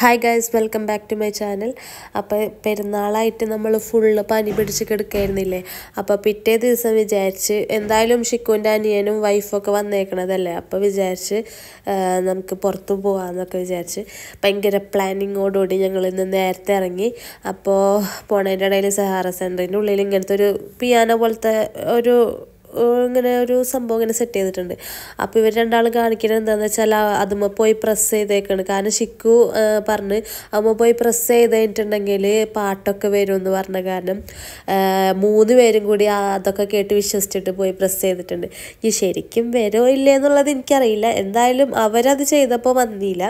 hi guys welcome back to my channel അപ്പോൾ പെരുന്നാളായിട്ട് നമ്മൾ ഫുള്ള് പനി പിടിച്ച് കിടക്കായിരുന്നില്ലേ അപ്പോൾ പിറ്റേ ദിവസം വിചാരിച്ച് എന്തായാലും ഷിക്കുവിൻ്റെ അനിയനും വൈഫൊക്കെ വന്നേക്കണതല്ലേ അപ്പോൾ വിചാരിച്ച് നമുക്ക് പുറത്തു പോകാമെന്നൊക്കെ വിചാരിച്ച് ഭയങ്കര പ്ലാനിങ്ങോടുകൂടി ഞങ്ങൾ ഇന്ന് നേരത്തെ ഇറങ്ങി അപ്പോൾ പോണേൻ്റെ ഇടയിൽ സഹാറ സെൻറ്ററിൻ്റെ ഉള്ളിൽ ഇങ്ങനത്തെ ഒരു പിയാനോ പോലത്തെ ഒരു ഇങ്ങനെ ഒരു സംഭവം ഇങ്ങനെ സെറ്റ് ചെയ്തിട്ടുണ്ട് അപ്പോൾ ഇവർ രണ്ടാളും കാണിക്കുന്നത് എന്താണെന്ന് വെച്ചാൽ അതുമ പോയി പ്രസ് ചെയ്തേക്കാണ് കാരണം ഷിക്കു പറഞ്ഞ് അമ്മ പോയി പ്രസ് ചെയ്ത് കഴിഞ്ഞിട്ടുണ്ടെങ്കിൽ പാട്ടൊക്കെ വരുമെന്ന് പറഞ്ഞ കാരണം മൂന്ന് പേരും കൂടി അതൊക്കെ കേട്ട് വിശ്വസിച്ചിട്ട് പോയി പ്രസ് ചെയ്തിട്ടുണ്ട് ഈ ശരിക്കും വരോ ഇല്ലേ എന്നുള്ളത് എനിക്കറിയില്ല എന്തായാലും അവരത് ചെയ്തപ്പോൾ വന്നില്ല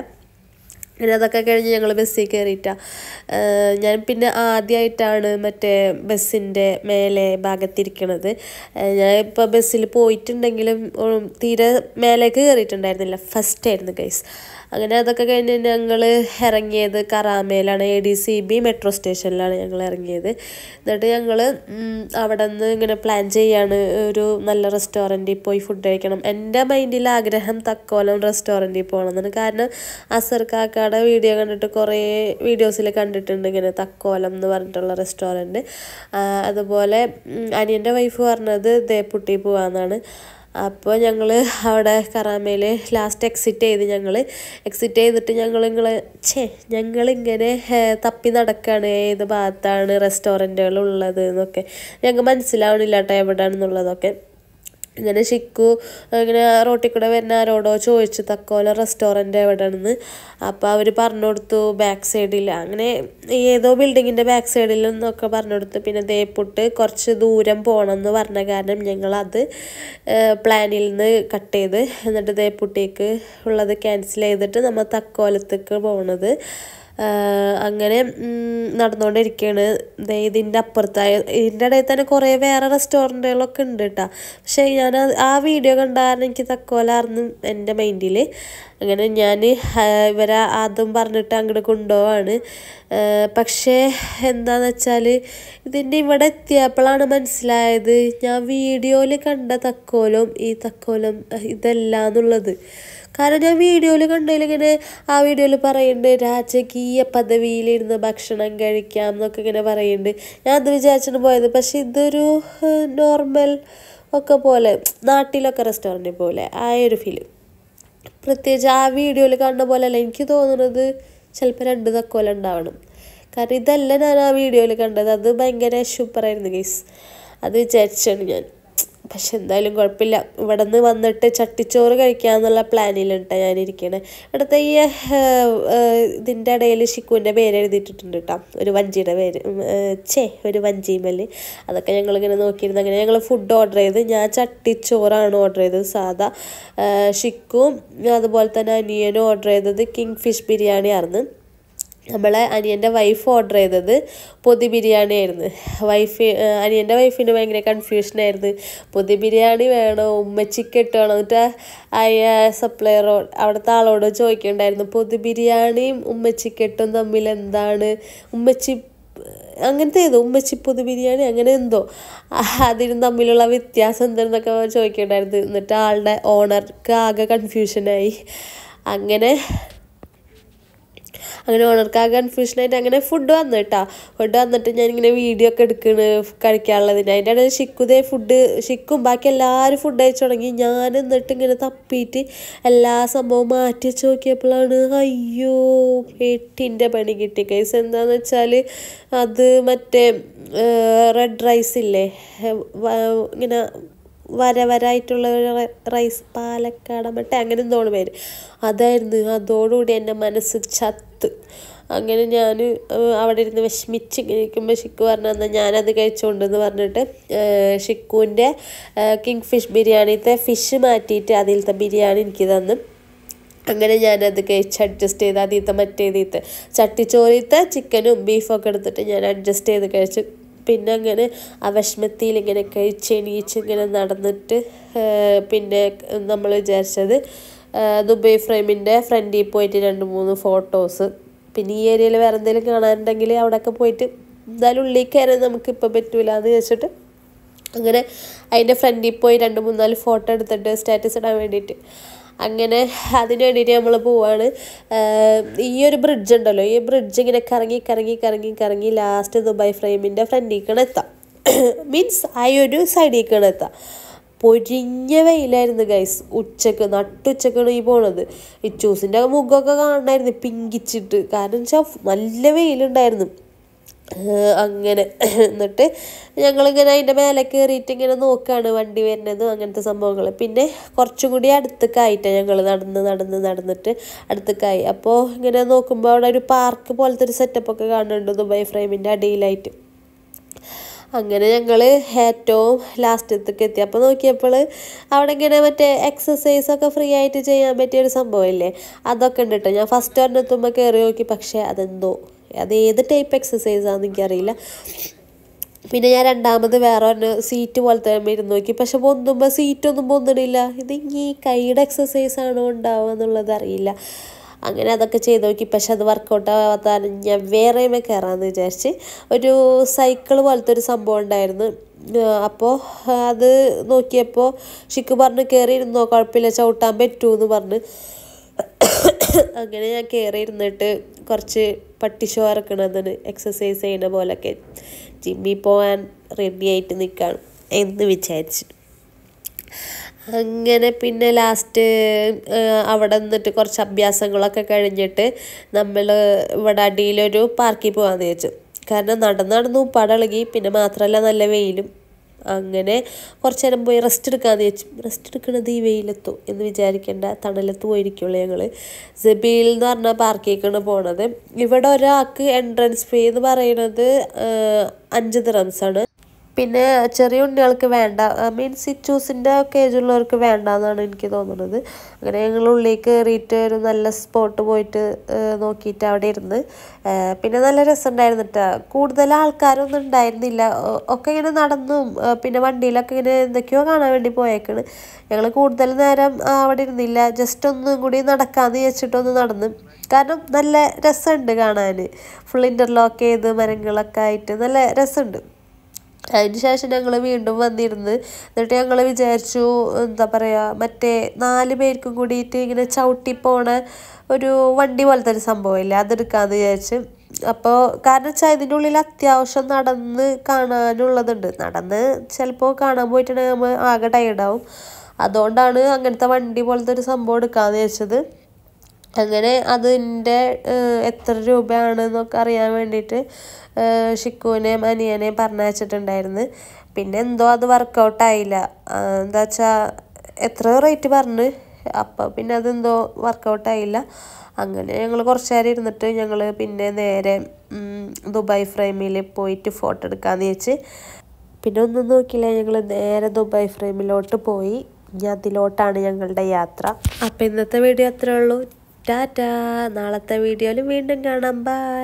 പിന്നെ അതൊക്കെ കഴിഞ്ഞ് ഞങ്ങൾ ബസ്സിൽ കയറിയിട്ടാണ് ഞാൻ പിന്നെ ആദ്യമായിട്ടാണ് മറ്റേ ബസ്സിൻ്റെ മേലെ ഭാഗത്തിരിക്കണത് ഞാൻ ഇപ്പോൾ ബസ്സിൽ പോയിട്ടുണ്ടെങ്കിലും തീരെ മേലേക്ക് കയറിയിട്ടുണ്ടായിരുന്നില്ല ഫസ്റ്റ് ആയിരുന്നു ഗൈസ് അങ്ങനെ അതൊക്കെ കഴിഞ്ഞ് ഞങ്ങൾ ഇറങ്ങിയത് കറാമയിലാണ് A D C B metro സ്റ്റേഷനിലാണ് ഞങ്ങൾ ഇറങ്ങിയത് എന്നിട്ട് ഞങ്ങൾ അവിടെ നിന്ന് ഇങ്ങനെ പ്ലാൻ ചെയ്യാണ് ഒരു നല്ല റെസ്റ്റോറൻറ്റിൽ പോയി ഫുഡ് കഴിക്കണം എൻ്റെ മൈൻഡിൽ ആഗ്രഹം തക്കോലം റെസ്റ്റോറൻറ്റിൽ പോകണം എന്നാണ് കാരണം അസർ കാക്കയുടെ വീഡിയോ കണ്ടിട്ട് കുറേ വീഡിയോസിൽ കണ്ടിട്ടുണ്ട് ഇങ്ങനെ തക്കോലം എന്ന് പറഞ്ഞിട്ടുള്ള റെസ്റ്റോറൻറ്റ് അതുപോലെ അനിയൻ്റെ വൈഫ് പറഞ്ഞത് ദേപ്പുട്ടി പോകാമെന്നാണ് അപ്പോൾ ഞങ്ങൾ അവിടെ കറാമയിൽ ലാസ്റ്റ് എക്സിറ്റ് ചെയ്ത് ഞങ്ങൾ എക്സിറ്റ് ചെയ്തിട്ട് ഞങ്ങളിങ്ങനെ ഛേ ഞങ്ങളിങ്ങനെ തപ്പി നടക്കുകയാണ് ഏത് ഭാഗത്താണ് റെസ്റ്റോറൻറ്റുകൾ ഉള്ളത് എന്നൊക്കെ ഞങ്ങൾക്ക് മനസ്സിലാവണില്ല കേട്ടോ എവിടെയാണെന്നുള്ളതൊക്കെ ഇങ്ങനെ ശിക്കു ഇങ്ങനെ റോട്ടിൽ കൂടെ വരുന്ന ആരോടോ ചോദിച്ചു തക്കോല റെസ്റ്റോറൻറ്റ് എവിടെയാണെന്ന് അപ്പോൾ അവർ പറഞ്ഞു കൊടുത്തു ബാക്ക് സൈഡിൽ അങ്ങനെ ഏതോ ബിൽഡിങ്ങിൻ്റെ ബാക്ക് സൈഡിൽ നിന്നൊക്കെ പറഞ്ഞു കൊടുത്തു പിന്നെ തേപ്പുട്ട് കുറച്ച് ദൂരം പോകണം എന്ന് പറഞ്ഞ കാരണം ഞങ്ങളത് പ്ലാനിൽ നിന്ന് കട്ട് ചെയ്ത് എന്നിട്ട് തേപ്പുട്ടിക്ക് ഉള്ളത് ക്യാൻസൽ ചെയ്തിട്ട് നമ്മൾ തക്കോലത്തേക്ക് പോണത് അങ്ങനെ നടന്നുകൊണ്ടിരിക്കുകയാണ് ഇതിൻ്റെ അപ്പുറത്തായ ഇതിൻ്റെ ഇടയിൽ തന്നെ കുറേ വേറെ റെസ്റ്റോറൻറ്റുകളൊക്കെ ഉണ്ട് കേട്ടോ പക്ഷേ ഞാൻ ആ വീഡിയോ കണ്ട എനിക്ക് തക്കോലായിരുന്നു എൻ്റെ മൈൻഡിൽ അങ്ങനെ ഞാൻ ഇവരെ അതും പറഞ്ഞിട്ട് അങ്ങോട്ട് കൊണ്ടുപോവാണ് പക്ഷേ എന്താണെന്ന് വെച്ചാൽ ഇതിൻ്റെ ഇവിടെ എത്തിയപ്പോഴാണ് മനസ്സിലായത് ഞാൻ വീഡിയോയിൽ കണ്ട തക്കോലും ഈ തക്കോലും ഇതല്ല എന്നുള്ളത് കാരണം ഞാൻ വീഡിയോയിൽ കണ്ടതിലിങ്ങനെ ആ വീഡിയോയിൽ പറയുന്നുണ്ട് രാജകീയ പദവിയിലിരുന്ന് ഭക്ഷണം കഴിക്കാം എന്നൊക്കെ ഇങ്ങനെ പറയുന്നുണ്ട് ഞാൻ അത് വിചാരിച്ചിട്ട് പോയത് പക്ഷേ ഇതൊരു നോർമൽ ഒക്കെ പോലെ നാട്ടിലൊക്കെ റെസ്റ്റോറൻറ്റ് പോലെ ആ ഒരു ഫീൽ പ്രത്യേകിച്ച് ആ വീഡിയോയിൽ കാണുന്ന പോലെയല്ല എനിക്ക് തോന്നുന്നത് ചിലപ്പോൾ രണ്ട് തക്കോല ഉണ്ടാവണം കാരണം ഇതല്ല ഞാൻ ആ വീഡിയോയിൽ കണ്ടത് അത് ഭയങ്കര സൂപ്പറായിരുന്നു ഗീസ് അത് വിചാരിച്ചാണ് ഞാൻ പക്ഷെ എന്തായാലും കുഴപ്പമില്ല ഇവിടെ നിന്ന് വന്നിട്ട് ചട്ടിച്ചോറ് കഴിക്കാമെന്നുള്ള പ്ലാനിലുണ്ടോ ഞാനിരിക്കണേ ഇവിടുത്തെ ഈ ഇതിൻ്റെ ഇടയിൽ ഷിക്കുവിൻ്റെ പേര് എഴുതിയിട്ടിട്ടുണ്ട് കേട്ടോ ഒരു വഞ്ചിയുടെ പേര് ചേ ഒരു വഞ്ചിമല് അതൊക്കെ ഞങ്ങളിങ്ങനെ നോക്കിയിരുന്നു അങ്ങനെ ഞങ്ങൾ ഫുഡ് ഓർഡർ ചെയ്ത് ഞാൻ ചട്ടിച്ചോറാണ് ഓർഡർ ചെയ്തത് സാധാ ഷിക്കും അതുപോലെ തന്നെ അനിയനും ഓർഡർ ചെയ്തത് കിങ് ഫിഷ് ബിരിയാണി ആയിരുന്നു നമ്മളെ അനിയൻ്റെ വൈഫ് ഓർഡർ ചെയ്തത് പൊതി ബിരിയാണി ആയിരുന്നു വൈഫ് അനിയൻ്റെ വൈഫിന് ഭയങ്കര കൺഫ്യൂഷനായിരുന്നു പൊതി ബിരിയാണി വേണോ ഉമ്മച്ചിക്ക് ഇട്ട് വേണോ എന്നിട്ട് അയ സപ്ലയറോട് അവിടുത്തെ ആളോട് ചോദിക്കണ്ടായിരുന്നു പൊതി ബിരിയാണിയും ഉമ്മച്ചിക്കെട്ടും തമ്മിൽ എന്താണ് ഉമ്മച്ചി അങ്ങനത്തെ ഏതോ ഉമ്മച്ചിപ്പൊതു ബിരിയാണി അങ്ങനെ എന്തോ അതിനും തമ്മിലുള്ള വ്യത്യാസം എന്തെന്നൊക്കെ ചോദിക്കണ്ടായിരുന്നു എന്നിട്ട് ആളുടെ ഓണർക്ക് ആകെ കൺഫ്യൂഷനായി അങ്ങനെ അങ്ങനെ ഉണർക്കാകാൻ ഫിഷ് അങ്ങനെ ഫുഡ് വന്നു കേട്ടോ ഫുഡ് വന്നിട്ട് ഞാൻ ഇങ്ങനെ വീഡിയോ ഒക്കെ എടുക്കണ് കഴിക്കാനുള്ളതിന് അതിൻ്റെ ഇടയിൽ ശിക്കുതേ ഫുഡ് ശിക്കും ബാക്കി എല്ലാവരും ഫുഡ് അയച്ചു തുടങ്ങി ഞാൻ എന്നിട്ട് ഇങ്ങനെ തപ്പിയിട്ട് എല്ലാ സംഭവവും മാറ്റി വെച്ച് നോക്കിയപ്പോഴാണ് അയ്യോ എട്ടിൻ്റെ പണി കിട്ടി കേസ് എന്താണെന്ന് വെച്ചാൽ അത് മറ്റേ റെഡ് റൈസ് ഇല്ലേ ഇങ്ങനെ വരവരായിട്ടുള്ള റൈസ് ഒരു റൈസ് അങ്ങനെ എന്തോണം പേര് അതായിരുന്നു അതോടുകൂടി എൻ്റെ മനസ്സ് ചത്ത് അങ്ങനെ ഞാൻ അവിടെ ഇരുന്ന് വിഷമിച്ച് ഇരിക്കുമ്പോൾ ഷിക്കു പറഞ്ഞു തന്നാൽ ഞാനത് കഴിച്ചുകൊണ്ടെന്ന് പറഞ്ഞിട്ട് ഷിക്കുവിൻ്റെ കിങ് ഫിഷ് ബിരിയാണിത്തെ ഫിഷ് മാറ്റിയിട്ട് അതിലത്തെ ബിരിയാണി എനിക്ക് തന്നു അങ്ങനെ ഞാനത് കഴിച്ച് അഡ്ജസ്റ്റ് ചെയ്ത് അതീത്ത മറ്റേതീത്ത് ചട്ടിച്ചോറിത്തെ ചിക്കനും ബീഫൊക്കെ എടുത്തിട്ട് ഞാൻ അഡ്ജസ്റ്റ് ചെയ്ത് കഴിച്ച് പിന്നെ അങ്ങനെ ആ വിഷമത്തിൽ ഇങ്ങനെ എണീച്ച് ഇങ്ങനെ നടന്നിട്ട് പിന്നെ നമ്മൾ വിചാരിച്ചത് ദുബൈ ഫ്രെയിമിൻ്റെ ഫ്രണ്ടിൽ പോയിട്ട് രണ്ട് മൂന്ന് ഫോട്ടോസ് പിന്നെ ഈ ഏരിയയിൽ വേറെ എന്തെങ്കിലും കാണാനുണ്ടെങ്കിൽ അവിടെയൊക്കെ പോയിട്ട് എന്തായാലും ഉള്ളിൽ കയറാൻ നമുക്കിപ്പോൾ പറ്റൂല എന്ന് വെച്ചിട്ട് അങ്ങനെ അതിൻ്റെ ഫ്രണ്ടിൽ പോയി രണ്ട് മൂന്നാല് ഫോട്ടോ എടുത്തിട്ട് സ്റ്റാറ്റസ് ഇടാൻ വേണ്ടിയിട്ട് അങ്ങനെ അതിന് വേണ്ടിയിട്ട് നമ്മൾ പോവാണ് ഈ ഒരു ബ്രിഡ്ജ് ഉണ്ടല്ലോ ഈ ബ്രിഡ്ജ് ഇങ്ങനെ കറങ്ങി കറങ്ങി കറങ്ങി കറങ്ങി ലാസ്റ്റ് ദുബായ് ഫ്രെയിമിൻ്റെ ഫ്രണ്ടിലേക്കാണ് എത്താം മീൻസ് ആ ഒരു സൈഡിലേക്കാണ് എത്താം പൊഴിഞ്ഞ വെയിലായിരുന്നു ഗൈസ് ഉച്ചക്ക് നട്ടുച്ചക്കാണ് ഈ പോണത് ഈ ചൂസിൻ്റെ മുഖമൊക്കെ കാണണമായിരുന്നു പിങ്കിച്ചിട്ട് കാരണം വെച്ചാൽ നല്ല വെയിലുണ്ടായിരുന്നു അങ്ങനെ എന്നിട്ട് ഞങ്ങളിങ്ങനെ അതിൻ്റെ മേലെ കയറിയിട്ട് ഇങ്ങനെ നോക്കുകയാണ് വണ്ടി വരുന്നതും അങ്ങനത്തെ സംഭവങ്ങൾ പിന്നെ കുറച്ചും കൂടി അടുത്തേക്കായിട്ട് ഞങ്ങൾ നടന്ന് നടന്ന് നടന്നിട്ട് അടുത്തേക്കായി അപ്പോൾ ഇങ്ങനെ നോക്കുമ്പോൾ അവിടെ ഒരു പാർക്ക് പോലത്തെ ഒരു സെറ്റപ്പൊക്കെ കാണുന്നുണ്ട് ദുബായ് ഫ്രെയിമിൻ്റെ അടിയിലായിട്ട് അങ്ങനെ ഞങ്ങൾ ഏറ്റവും ലാസ്റ്റത്തേക്ക് എത്തി അപ്പോൾ നോക്കിയപ്പോൾ അവിടെ ഇങ്ങനെ മറ്റേ എക്സസൈസൊക്കെ ഫ്രീ ആയിട്ട് ചെയ്യാൻ പറ്റിയ ഒരു സംഭവമില്ലേ അതൊക്കെ ഉണ്ട് കേട്ടോ ഞാൻ ഫസ്റ്റ് ഒരെണ്ണെത്തുമ്പോൾ കയറി നോക്കി പക്ഷേ അതെന്തോ അത് ഏത് ടൈപ്പ് എക്സസൈസാണെന്ന് എനിക്കറിയില്ല പിന്നെ ഞാൻ രണ്ടാമത് വേറെ ഒന്ന് സീറ്റ് പോലത്തെ ഇരുന്ന് നോക്കി പക്ഷെ പൊന്തുമ്പോൾ സീറ്റൊന്നും പൊന്നിടില്ല ഇത് ഈ കൈയുടെ എക്സസൈസ് ആണോ ഉണ്ടാവുക എന്നുള്ളത് അറിയില്ല അങ്ങനെ അതൊക്കെ ചെയ്ത് നോക്കി പക്ഷെ അത് വർക്കൗട്ട് ആവാത്താനും ഞാൻ വേറെ കയറാമെന്ന് വിചാരിച്ച് ഒരു സൈക്കിൾ പോലത്തെ ഒരു സംഭവം ഉണ്ടായിരുന്നു അപ്പോൾ അത് നോക്കിയപ്പോൾ ഷിക്ക് പറഞ്ഞ് കയറി ഇരുന്നോ കുഴപ്പമില്ല ചവിട്ടാൻ പറ്റുമെന്ന് എന്ന് പറഞ്ഞ് അങ്ങനെ ഞാൻ കയറി ഇരുന്നിട്ട് കുറച്ച് പട്ടിഷോ ഇറക്കണതാണ് എക്സസൈസ് ചെയ്യുന്ന പോലൊക്കെ ജിമ്മിൽ പോകാൻ റെഡി ആയിട്ട് നിൽക്കുകയാണ് എന്ന് വിചാരിച്ചു അങ്ങനെ പിന്നെ ലാസ്റ്റ് അവിടെ നിന്നിട്ട് കുറച്ച് അഭ്യാസങ്ങളൊക്കെ കഴിഞ്ഞിട്ട് നമ്മൾ ഇവിടെ അടിയിലൊരു പാർക്കിൽ പോകാമെന്ന് ചോദിച്ചു കാരണം നടന്ന് നടന്നു പടളകി പിന്നെ മാത്രമല്ല നല്ല വെയിലും അങ്ങനെ കുറച്ച് നേരം പോയി റെസ്റ്റ് എടുക്കാമെന്ന് വെച്ചു റെസ്റ്റ് എടുക്കുന്നത് ഈ വെയിലെത്തു എന്ന് വിചാരിക്കേണ്ട തണലത്ത് പോയിരിക്കുള്ളൂ ഞങ്ങൾ സെബിയിൽ എന്ന് പറഞ്ഞാൽ പാർക്കിലേക്കാണ് പോണത് ഇവിടെ ഒരാൾക്ക് എൻട്രൻസ് ഫീ എന്ന് പറയുന്നത് അഞ്ച് ദ്രംസാണ് പിന്നെ ചെറിയ ഉണ്ണികൾക്ക് വേണ്ട മീൻസ് ഇച്ചൂസിൻ്റെ ഒക്കെ ഏജുള്ളവർക്ക് വേണ്ട എന്നാണ് എനിക്ക് തോന്നുന്നത് അങ്ങനെ ഞങ്ങൾ ഉള്ളിലേക്ക് കയറിയിട്ട് ഒരു നല്ല സ്പോട്ട് പോയിട്ട് നോക്കിയിട്ട് അവിടെ ഇരുന്ന് പിന്നെ നല്ല രസമുണ്ടായിരുന്നു കേട്ടോ കൂടുതൽ ആൾക്കാരൊന്നും ഉണ്ടായിരുന്നില്ല ഒക്കെ ഇങ്ങനെ നടന്നും പിന്നെ വണ്ടിയിലൊക്കെ ഇങ്ങനെ എന്തൊക്കെയോ കാണാൻ വേണ്ടി പോയേക്കാണ് ഞങ്ങൾ കൂടുതൽ നേരം അവിടെ ഇരുന്നില്ല ജസ്റ്റ് ഒന്നും കൂടി നടക്കാമെന്ന് വിചാരിച്ചിട്ടൊന്ന് നടന്ന് കാരണം നല്ല രസമുണ്ട് കാണാൻ ഫുൾ ഇൻ്റർലോക്ക് ചെയ്ത് മരങ്ങളൊക്കെ ആയിട്ട് നല്ല രസമുണ്ട് അതിന് ശേഷം ഞങ്ങൾ വീണ്ടും വന്നിരുന്ന് എന്നിട്ട് ഞങ്ങൾ വിചാരിച്ചു എന്താ പറയുക മറ്റേ നാല് പേർക്കും കൂടിയിട്ട് ഇങ്ങനെ ചവിട്ടിപ്പോണ പോണ ഒരു വണ്ടി പോലത്തെ ഒരു സംഭവമില്ലേ അതെടുക്കാമെന്ന് വിചാരിച്ച് അപ്പോൾ കാരണം വെച്ചാൽ ഇതിൻ്റെ ഉള്ളിൽ അത്യാവശ്യം നടന്ന് കാണാനുള്ളതുണ്ട് നടന്ന് ചിലപ്പോൾ കാണാൻ പോയിട്ടുണ്ടെങ്കിൽ നമ്മൾ ആകെ ടയർഡാവും അതുകൊണ്ടാണ് അങ്ങനത്തെ വണ്ടി പോലത്തെ ഒരു സംഭവം എടുക്കാമെന്ന് വെച്ചത് അങ്ങനെ അതിൻ്റെ എത്ര രൂപയാണെന്നൊക്കെ അറിയാൻ വേണ്ടിയിട്ട് ഷിക്കുവിനെയും അനിയനെയും പറഞ്ഞയച്ചിട്ടുണ്ടായിരുന്നു പിന്നെ എന്തോ അത് വർക്കൗട്ടായില്ല എന്താ വെച്ചാൽ എത്ര റേറ്റ് പറഞ്ഞു അപ്പോൾ പിന്നെ അതെന്തോ വർക്കൗട്ടായില്ല അങ്ങനെ ഞങ്ങൾ കുറച്ച് നേരം ഇരുന്നിട്ട് ഞങ്ങൾ പിന്നെ നേരെ ദുബായ് ഫ്രെയിമിൽ പോയിട്ട് ഫോട്ടോ എടുക്കാമെന്ന് വെച്ച് പിന്നെ ഒന്നും നോക്കിയില്ല ഞങ്ങൾ നേരെ ദുബായ് ഫ്രെയിമിലോട്ട് പോയി ഇനി അതിലോട്ടാണ് ഞങ്ങളുടെ യാത്ര അപ്പം ഇന്നത്തെ വീഡിയോ അത്രേ ഉള്ളൂ ടാറ്റ നാളത്തെ വീഡിയോയിൽ വീണ്ടും കാണാം ബൈ